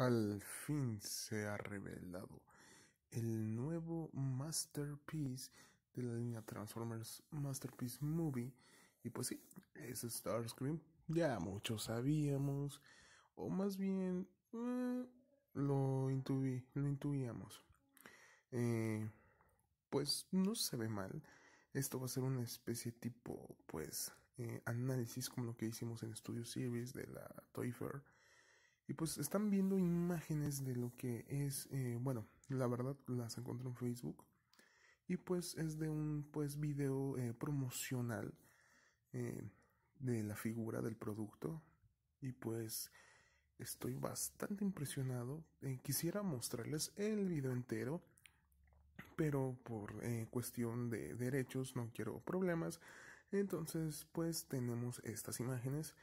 Al fin se ha revelado el nuevo masterpiece de la línea Transformers Masterpiece Movie. Y pues sí, es Starscream. Ya muchos sabíamos, o más bien mm, lo, intuíamos. Eh, pues no se ve mal. Esto va a ser una especie tipo, pues, eh, análisis como lo que hicimos en Studio Series de la Toy Fair y pues están viendo imágenes de lo que es, eh, bueno, la verdad las encontré en Facebook. Y pues es de un pues video eh, promocional eh, de la figura del producto. Y pues estoy bastante impresionado. quisiera mostrarles el video entero. Pero por cuestión de derechos no quiero problemas. Entonces pues tenemos estas imágenes.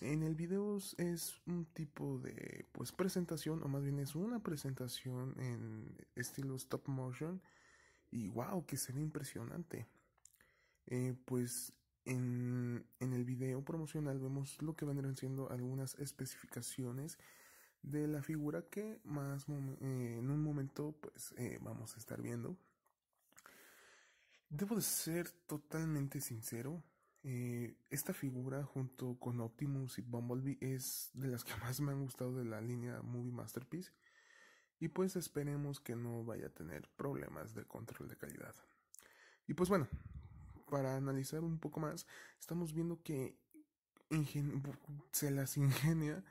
En el video es un tipo de pues presentación, o más bien es una presentación en estilo stop motion. Y wow, que se ve impresionante. Eh, pues en, el video promocional vemos lo que vendrán siendo algunas especificaciones de la figura que más eh, en un momento pues eh, vamos a estar viendo. Debo de ser totalmente sincero, eh, esta figura junto con Optimus y Bumblebee es de las que más me han gustado de la línea Movie Masterpiece y pues esperemos que no vaya a tener problemas de control de calidad. Y pues bueno, para analizar un poco más, estamos viendo que se las ingenia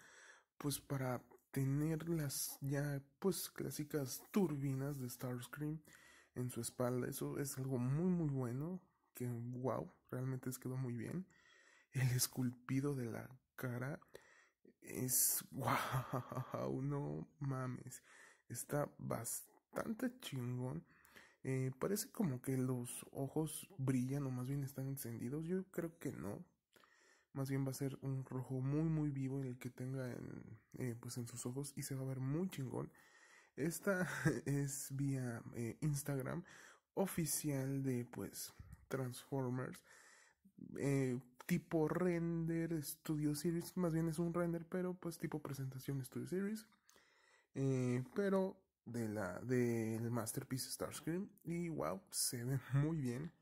pues para tener las ya pues clásicas turbinas de Starscream en su espalda. Eso es algo muy muy bueno que wow, realmente les quedó muy bien. El esculpido de la cara es wow, no mames. Está bastante chingón. Eh, parece como que los ojos brillan o más bien están encendidos. Yo creo que no. Más bien va a ser un rojo muy muy vivo en el que tenga en, eh, pues en sus ojos y se va a ver muy chingón. Esta es vía eh, Instagram oficial de pues Transformers, eh, tipo render, Studio Series, más bien es un render, pero pues tipo presentación Studio Series, eh, pero de la, del Masterpiece Starscream, y wow, se ve muy bien.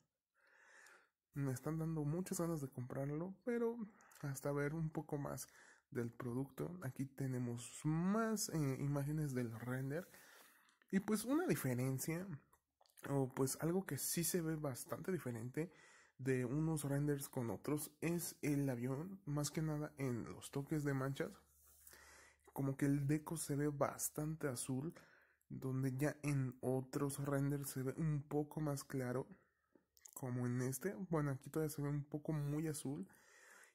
Me están dando muchas ganas de comprarlo, pero hasta ver un poco más del producto. Aquí tenemos más eh, imágenes del render. Y pues una diferencia o pues algo que sí se ve bastante diferente de unos renders con otros es el avión, más que nada en los toques de manchas. Como que el deco se ve bastante azul, donde ya en otros renders se ve un poco más claro, como en este. Bueno, aquí todavía se ve un poco muy azul.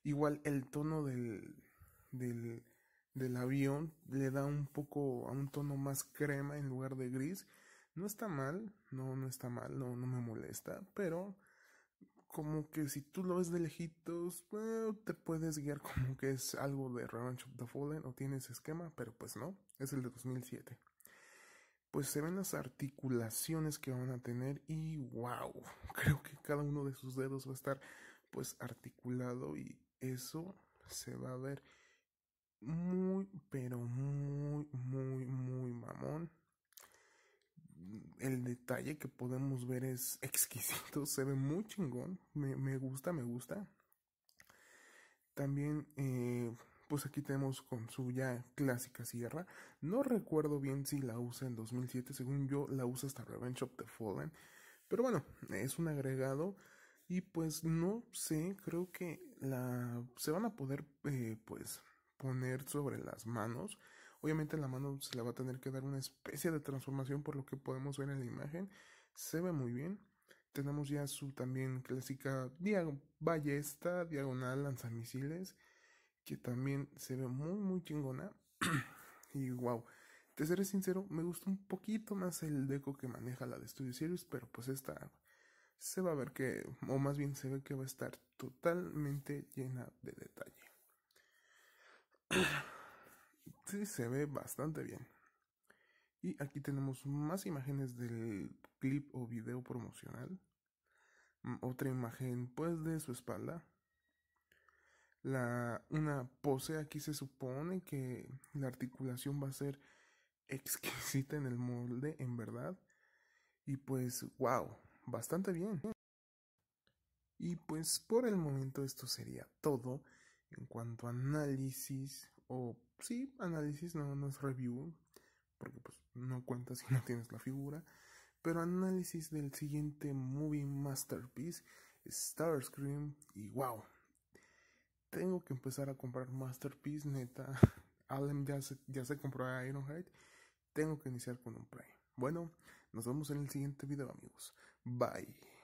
Igual el tono del, del, del avión le da un poco a un tono más crema en lugar de gris no está mal, no, no está mal, no, no me molesta, pero como que si tú lo ves de lejitos, te puedes guiar como que es algo de Revenge of the Fallen o tienes esquema, pero pues no, es el de 2007. Pues se ven las articulaciones que van a tener y wow, creo que cada uno de sus dedos va a estar pues articulado y eso se va a ver muy, pero muy, muy, muy mamón el detalle que podemos ver es exquisito, se ve muy chingón, me, me gusta, me gusta. También, eh, pues aquí tenemos con su ya clásica sierra. No recuerdo bien si la usa en 2007, según yo la usa hasta Revenge of the Fallen. Pero bueno, es un agregado y pues no sé, creo que la se van a poder eh, pues poner sobre las manos Obviamente la mano se le va a tener que dar una especie de transformación por lo que podemos ver en la imagen. Se ve muy bien. Tenemos ya su también clásica ballesta, diagonal lanzamisiles, que también se ve muy, muy chingona. y wow. Te seré sincero, me gusta un poquito más el deco que maneja la de Studio Series, pero pues esta se va a ver que, o más bien se ve que va a estar totalmente llena de detalle. sí se ve bastante bien. Y aquí tenemos más imágenes del clip o video promocional. Mm, otra imagen pues de su espalda. La, una pose aquí se supone que la articulación va a ser exquisita en el molde, en verdad. Y pues, wow, bastante bien. Y pues por el momento esto sería todo en cuanto a análisis o sí, análisis, no, es review, porque pues no cuentas si no tienes la figura, pero análisis del siguiente movie masterpiece, Starscream, y wow, tengo que empezar a comprar masterpiece, neta, Alem ya se, ya se compró a Ironhide, tengo que iniciar con un play. Bueno, nos vemos en el siguiente video amigos, bye.